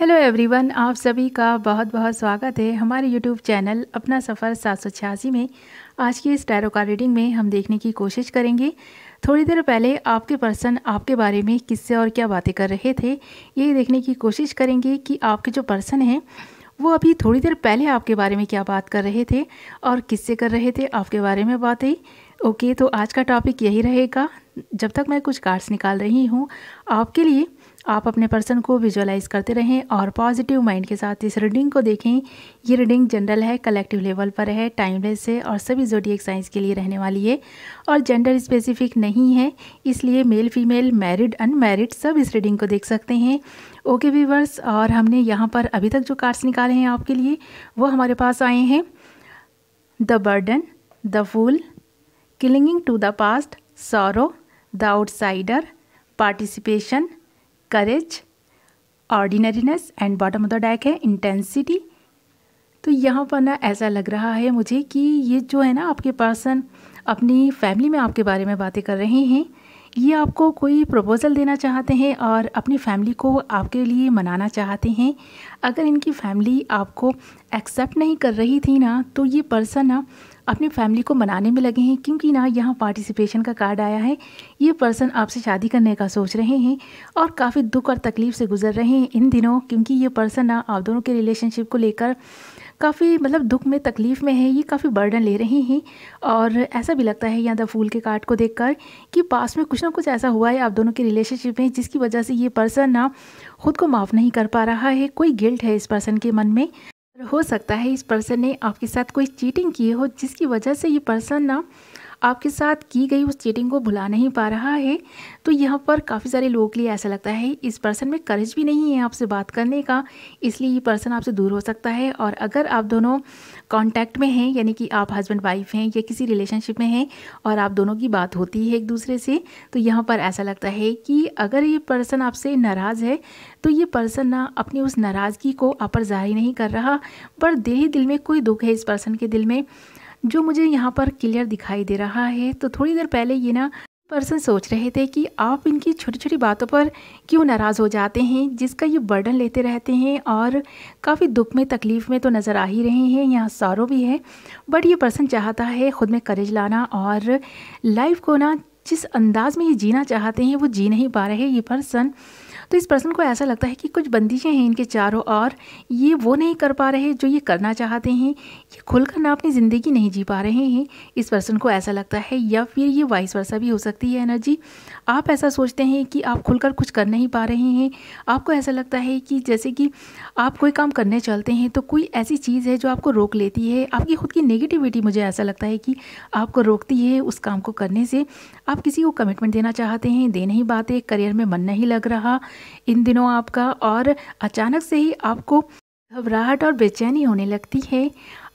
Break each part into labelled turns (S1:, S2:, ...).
S1: hello everyone आप सभी का बहुत बहुत स्वागत है हमारे यूट्यूब चैनल अपना सफ़र सात सौ छियासी में आज की इस टैरो कार्ड रीडिंग में हम देखने की कोशिश करेंगे थोड़ी देर पहले आपके पर्सन आपके बारे में किससे और क्या बातें कर रहे थे ये देखने की कोशिश करेंगे कि आपके जो पर्सन हैं वो अभी थोड़ी देर पहले आपके बारे में क्या बात कर रहे थे और किससे कर रहे थे आपके बारे में बातें ओके तो आज का टॉपिक यही रहेगा जब तक मैं कुछ कार्ड्स निकाल रही हूँ आपके लिए आप अपने पर्सन को विजुअलाइज करते रहें और पॉजिटिव माइंड के साथ इस रीडिंग को देखें ये रीडिंग जनरल है कलेक्टिव लेवल पर है टाइमलेस है और सभी एक साइंस के लिए रहने वाली है और जेंडर स्पेसिफिक नहीं है इसलिए मेल फीमेल मैरिड अनमैरिड सब इस रीडिंग को देख सकते हैं ओके व्यूवर्स और हमने यहाँ पर अभी तक जो कार्ड्स निकाले हैं आपके लिए वो हमारे पास आए हैं the burden the fool clinging to the past sorrow the outsider participation courage ordinariness and bottom of the deck है इंटेंसिटी तो यहाँ पर ना ऐसा लग रहा है मुझे कि ये जो है ना आपके पर्सन अपनी फैमिली में आपके बारे में बातें कर रहे हैं ये आपको कोई प्रपोज़ल देना चाहते हैं और अपनी फैमिली को आपके लिए मनाना चाहते हैं अगर इनकी फैमिली आपको एक्सेप्ट नहीं कर रही थी ना तो ये पर्सन ना अपनी फैमिली को मनाने में लगे हैं क्योंकि ना यहाँ पार्टिसिपेशन का कार्ड आया है ये पर्सन आपसे शादी करने का सोच रहे हैं और काफ़ी दुख और तकलीफ़ से गुजर रहे हैं इन दिनों क्योंकि ये पर्सन ना आप दोनों के रिलेशनशिप को लेकर काफ़ी मतलब दुख में तकलीफ़ में है ये काफ़ी बर्डन ले रही हैं और ऐसा भी लगता है यहाँ द फूल के कार्ड को देख कर कि पास में कुछ ना कुछ ऐसा हुआ है आप दोनों के रिलेशनशिप में जिसकी वजह से ये पर्सन ना खुद को माफ़ नहीं कर पा रहा है कोई गिल्ट है इस पर्सन के मन में हो सकता है इस पर्सन ने आपके साथ कोई चीटिंग की हो जिसकी वजह से ये पर्सन ना आपके साथ की गई उस चीटिंग को भुला नहीं पा रहा है तो यहाँ पर काफ़ी सारे लोगों के लिए ऐसा लगता है इस पर्सन में करेज भी नहीं है आपसे बात करने का इसलिए ये पर्सन आपसे दूर हो सकता है और अगर आप दोनों कॉन्टैक्ट में हैं यानी कि आप हस्बैंड वाइफ हैं या किसी रिलेशनशिप में हैं और आप दोनों की बात होती है एक दूसरे से तो यहाँ पर ऐसा लगता है कि अगर ये पर्सन आपसे नाराज़ है तो ये पर्सन ना अपनी उस नाराज़गी को आप पर जाहिर नहीं कर रहा पर दे दिल में कोई दुख है इस पर्सन के दिल में जो मुझे यहाँ पर क्लियर दिखाई दे रहा है तो थोड़ी देर पहले ये ना पर्सन सोच रहे थे कि आप इनकी छोटी छोटी बातों पर क्यों नाराज़ हो जाते हैं जिसका ये बर्डन लेते रहते हैं और काफ़ी दुख में तकलीफ़ में तो नज़र आ ही रहे हैं यहाँ सारो भी है बट ये पर्सन चाहता है ख़ुद में करेज लाना और लाइफ को ना जिस अंदाज़ में ये जीना चाहते हैं वो जी नहीं पा रहे ये पर्सन तो इस पर्सन को ऐसा लगता है कि कुछ बंदिशें हैं इनके चारों और ये वो नहीं कर पा रहे जो ये करना चाहते हैं ये खुलकर ना अपनी ज़िंदगी नहीं जी पा रहे हैं इस पर्सन को ऐसा लगता है या फिर ये वाइस वर्षा भी हो सकती है एनर्जी आप ऐसा सोचते हैं कि आप खुलकर कुछ कर नहीं पा रहे हैं आपको ऐसा लगता है कि जैसे कि आप कोई काम करने चलते हैं तो कोई ऐसी चीज़ है जो आपको रोक लेती है आपकी खुद की नेगेटिविटी मुझे ऐसा लगता है कि आपको रोकती है उस काम को करने से आप किसी को कमिटमेंट देना चाहते हैं दे नहीं पाते करियर में मन नहीं लग रहा इन दिनों आपका और अचानक से ही आपको घबराहट और बेचैनी होने लगती है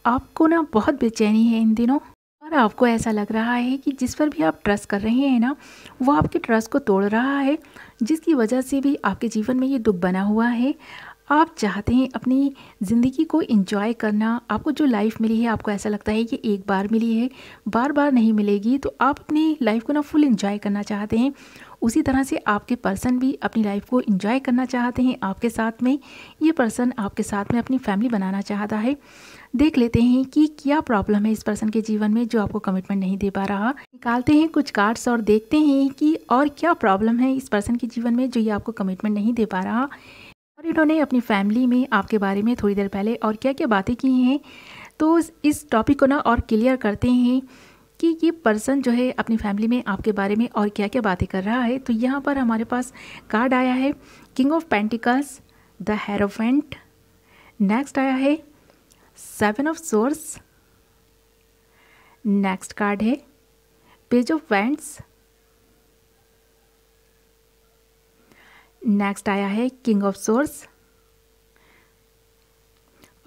S1: आपको ना बहुत बेचैनी है इन दिनों और आपको ऐसा लग रहा है कि जिस पर भी आप ट्रस्ट कर रहे हैं ना वो आपके ट्रस्ट को तोड़ रहा है जिसकी वजह से भी आपके जीवन में ये दुख बना हुआ है आप चाहते हैं अपनी ज़िंदगी को इंजॉय करना आपको जो लाइफ मिली है आपको ऐसा लगता है कि एक बार मिली है बार बार नहीं मिलेगी तो आप अपनी लाइफ को ना फुल इंजॉय करना चाहते हैं उसी तरह से आपके पर्सन भी अपनी लाइफ को इंजॉय करना चाहते हैं आपके साथ में ये पर्सन आपके साथ में अपनी फैमिली बनाना चाहता है देख लेते हैं कि क्या प्रॉब्लम है इस पर्सन के जीवन में जो आपको कमिटमेंट नहीं दे पा रहा निकालते हैं कुछ कार्ड्स और देखते हैं कि और क्या प्रॉब्लम है इस पर्सन के जीवन में जो ये आपको कमिटमेंट नहीं दे पा रहा और इन्होंने अपनी फैमिली में आपके बारे में थोड़ी देर पहले और क्या क्या बातें की हैं तो इस टॉपिक को ना और क्लियर करते हैं कि ये पर्सन जो है अपनी फैमिली में आपके बारे में और क्या क्या बातें कर रहा है तो यहाँ पर हमारे पास कार्ड आया है king of pentacles the hierophant next आया है seven of swords next card है पेज ऑफ वेंट्स नेक्स्ट आया है किंग ऑफ सोर्स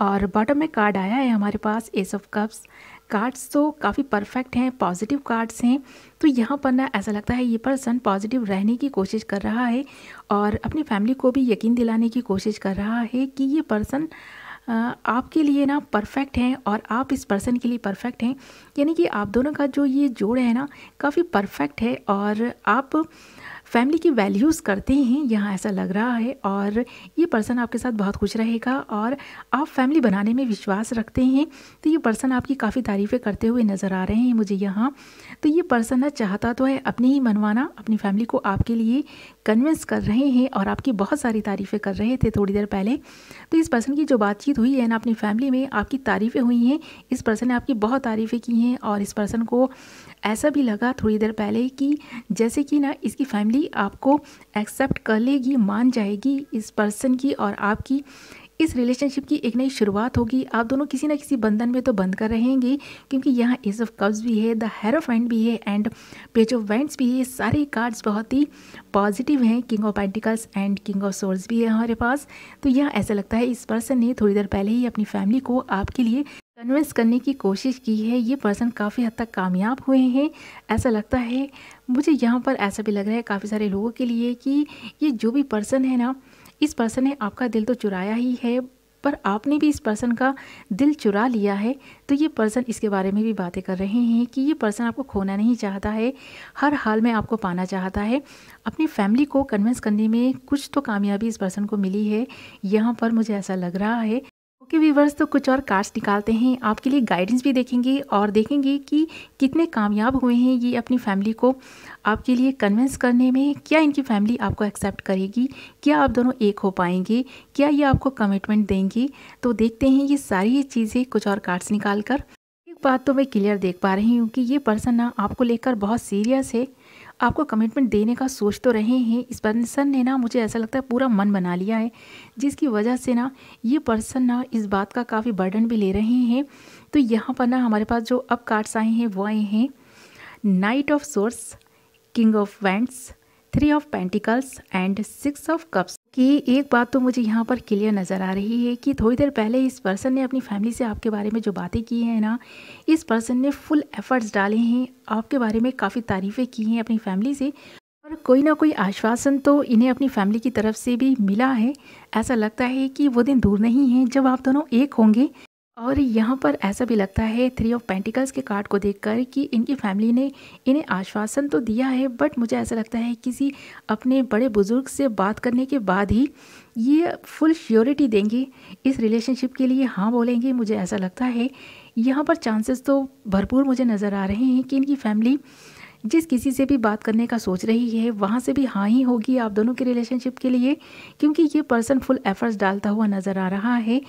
S1: और बॉटम में कार्ड आया है हमारे पास एस ऑफ कप्स कार्ड्स तो काफ़ी परफेक्ट हैं पॉजिटिव कार्ड्स हैं तो यहाँ पर ना ऐसा लगता है ये पर्सन पॉजिटिव रहने की कोशिश कर रहा है और अपनी फैमिली को भी यकीन दिलाने की कोशिश कर रहा है कि ये पर्सन आपके लिए ना परफेक्ट हैं और आप इस पर्सन के लिए परफेक्ट हैं यानी कि आप दोनों का जो ये जोड़ है ना काफ़ी परफेक्ट है और आप फैमिली की वैल्यूज़ करते हैं यहाँ ऐसा लग रहा है और ये पर्सन आपके साथ बहुत खुश रहेगा और आप फैमिली बनाने में विश्वास रखते हैं तो ये पर्सन आपकी काफ़ी तारीफ़ें करते हुए नज़र आ रहे हैं मुझे यहाँ तो ये पर्सन ना चाहता तो है अपने ही मनवाना अपनी फैमिली को आपके लिए कन्विंस कर रहे हैं और आपकी बहुत सारी तारीफ़ें कर रहे थे थोड़ी देर पहले तो इस पर्सन की जो बातचीत हुई है ना अपनी फैमिली में आपकी तारीफ़ें हुई हैं इस पर्सन ने आपकी बहुत तारीफ़ें की हैं और इस पर्सन को ऐसा भी लगा थोड़ी देर पहले कि जैसे कि ना इसकी फैमिली आपको एक्सेप्ट कर लेगी मान जाएगी इस पर्सन की और आपकी इस रिलेशनशिप की एक नई शुरुआत होगी आप दोनों किसी ना किसी बंधन में तो बंद कर रहेंगे क्योंकि यहाँ एस ऑफ कब्ज़ भी है द हेरोफाइंड भी है एंड पेज ऑफ वेंट्स भी है सारे कार्ड्स बहुत ही पॉजिटिव हैं king of pentacles and king of swords भी है हमारे पास तो यहाँ ऐसा लगता है इस पर्सन ने थोड़ी देर पहले ही अपनी फैमिली को आपके लिए कन्विंस करने की कोशिश की है ये पर्सन काफ़ी हद तक कामयाब हुए हैं ऐसा लगता है मुझे यहाँ पर ऐसा भी लग रहा है काफ़ी सारे लोगों के लिए कि ये जो भी पर्सन है ना इस पर्सन ने आपका दिल तो चुराया ही है पर आपने भी इस पर्सन का दिल चुरा लिया है तो ये पर्सन इसके बारे में भी बातें कर रहे हैं कि ये पर्सन आपको खोना नहीं चाहता है हर हाल में आपको पाना चाहता है अपनी फैमिली को कन्विंस करने में कुछ तो कामयाबी इस पर्सन को मिली है यहाँ पर मुझे ऐसा लग रहा है ओके व्यूवर्स वीवर्स तो कुछ और कार्ड्स निकालते हैं आपके लिए गाइडेंस भी देखेंगे और देखेंगे कि कितने कामयाब हुए हैं ये अपनी फैमिली को आपके लिए कन्विंस करने में क्या इनकी फैमिली आपको एक्सेप्ट करेगी क्या आप दोनों एक हो पाएंगे क्या ये आपको कमिटमेंट देंगे तो देखते हैं ये सारी चीज़ें कुछ और कार्ड्स निकाल कर एक बात तो मैं क्लियर देख पा रही हूँ कि ये पर्सन ना आपको लेकर बहुत सीरियस है आपको कमिटमेंट देने का सोच तो रहे हैं इस पर्सन ने ना मुझे ऐसा लगता है पूरा मन बना लिया है जिसकी वजह से ना ये पर्सन ना इस बात का काफ़ी बर्डन भी ले रहे हैं तो यहाँ पर ना हमारे पास जो अब कार्ड्स आए हैं वो आए हैं knight of swords king of wands three of pentacles and six of cups कि एक बात तो मुझे यहाँ पर क्लियर नज़र आ रही है कि थोड़ी देर पहले इस पर्सन ने अपनी फैमिली से आपके बारे में जो बातें की हैं ना इस पर्सन ने फुल एफर्ट्स डाले हैं आपके बारे में काफ़ी तारीफ़ें की हैं अपनी फैमिली से और कोई ना कोई आश्वासन तो इन्हें अपनी फैमिली की तरफ से भी मिला है ऐसा लगता है कि वो दिन दूर नहीं है जब आप दोनों एक होंगे और यहाँ पर ऐसा भी लगता है थ्री ऑफ पेंटिकल्स के कार्ड को देखकर कि इनकी फैमिली ने इन्हें आश्वासन तो दिया है बट मुझे ऐसा लगता है किसी अपने बड़े बुज़ुर्ग से बात करने के बाद ही ये फुल श्योरिटी देंगे इस रिलेशनशिप के लिए हाँ बोलेंगे मुझे ऐसा लगता है यहाँ पर चांसेस तो भरपूर मुझे नज़र आ रहे हैं कि इनकी फैमिली जिस किसी से भी बात करने का सोच रही है वहाँ से भी हाँ ही होगी आप दोनों के रिलेशनशिप के लिए क्योंकि ये पर्सन फुल एफर्ट्स डालता हुआ नज़र आ रहा है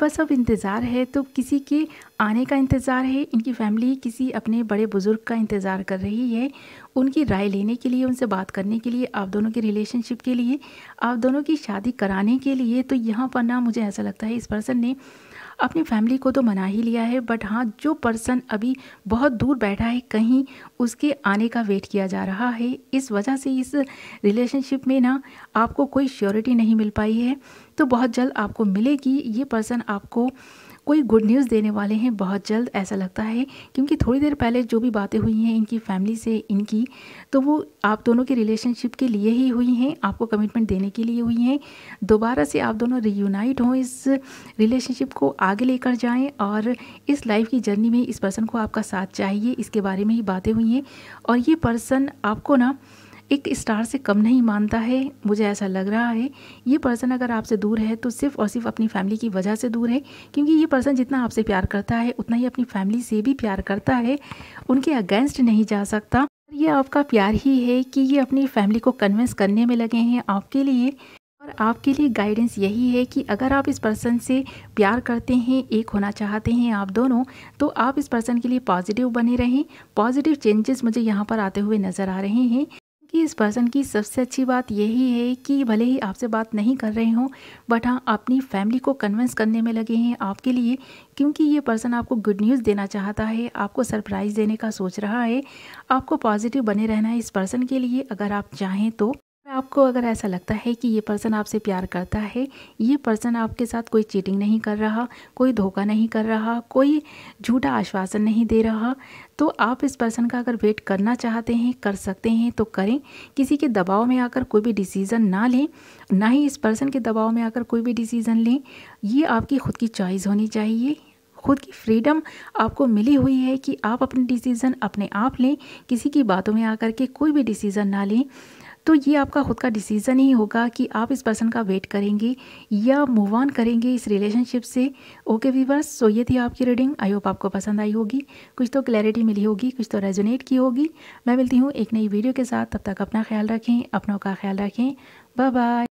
S1: बस अब इंतज़ार है तो किसी के आने का इंतज़ार है इनकी फैमिली किसी अपने बड़े बुज़ुर्ग का इंतज़ार कर रही है उनकी राय लेने के लिए उनसे बात करने के लिए आप दोनों के रिलेशनशिप के लिए आप दोनों की शादी कराने के लिए तो यहाँ पर ना मुझे ऐसा लगता है इस पर्सन ने अपनी फैमिली को तो मना ही लिया है बट हाँ जो पर्सन अभी बहुत दूर बैठा है कहीं उसके आने का वेट किया जा रहा है इस वजह से इस रिलेशनशिप में ना आपको कोई श्योरिटी नहीं मिल पाई है तो बहुत जल्द आपको मिलेगी ये पर्सन आपको कोई गुड न्यूज़ देने वाले हैं बहुत जल्द ऐसा लगता है क्योंकि थोड़ी देर पहले जो भी बातें हुई हैं इनकी फैमिली से इनकी तो वो आप दोनों के रिलेशनशिप के लिए ही हुई हैं आपको कमिटमेंट देने के लिए हुई हैं दोबारा से आप दोनों रीयूनाइट हों इस रिलेशनशिप को आगे लेकर जाएं और इस लाइफ की जर्नी में इस पर्सन को आपका साथ चाहिए इसके बारे में ही बातें हुई हैं और ये पर्सन आपको ना एक स्टार से कम नहीं मानता है मुझे ऐसा लग रहा है ये पर्सन अगर आपसे दूर है तो सिर्फ और सिर्फ अपनी फैमिली की वजह से दूर है क्योंकि ये पर्सन जितना आपसे प्यार करता है उतना ही अपनी फैमिली से भी प्यार करता है उनके अगेंस्ट नहीं जा सकता ये आपका प्यार ही है कि ये अपनी फैमिली को कन्विंस करने में लगे हैं आपके लिए और आपके लिए गाइडेंस यही है कि अगर आप इस पर्सन से प्यार करते हैं एक होना चाहते हैं आप दोनों तो आप इस पर्सन के लिए पॉजिटिव बने रहें पॉजिटिव चेंजेस मुझे यहाँ पर आते हुए नज़र आ रहे हैं कि इस पर्सन की सबसे अच्छी बात यही है कि भले ही आपसे बात नहीं कर रहे हों बट हाँ अपनी फैमिली को कन्विंस करने में लगे हैं आपके लिए क्योंकि ये पर्सन आपको गुड न्यूज़ देना चाहता है आपको सरप्राइज़ देने का सोच रहा है आपको पॉजिटिव बने रहना है इस पर्सन के लिए अगर आप चाहें तो आपको अगर ऐसा लगता है कि ये पर्सन आपसे प्यार करता है ये पर्सन आपके साथ कोई चीटिंग नहीं कर रहा कोई धोखा नहीं कर रहा कोई झूठा आश्वासन नहीं दे रहा तो आप इस पर्सन का अगर वेट करना चाहते हैं कर सकते हैं तो करें किसी के दबाव में आकर कोई भी डिसीज़न ना लें ना ही इस पर्सन के दबाव में आकर कोई भी डिसीज़न लें ये आपकी ख़ुद की चॉइस होनी चाहिए खुद की फ्रीडम आपको मिली हुई है कि आप अपने डिसीज़न अपने आप लें किसी की बातों में आकर के कोई भी डिसीज़न ना लें तो ये आपका खुद का डिसीज़न ही होगा कि आप इस पर्सन का वेट करेंगे या मूव ऑन करेंगे इस रिलेशनशिप से ओके वीवर्स सो ये थी आपकी रीडिंग आई होप आपको पसंद आई होगी कुछ तो क्लैरिटी मिली होगी कुछ तो रेजोनेट की होगी मैं मिलती हूँ एक नई वीडियो के साथ तब तक अपना ख्याल रखें अपनों का ख्याल रखें बाय बाय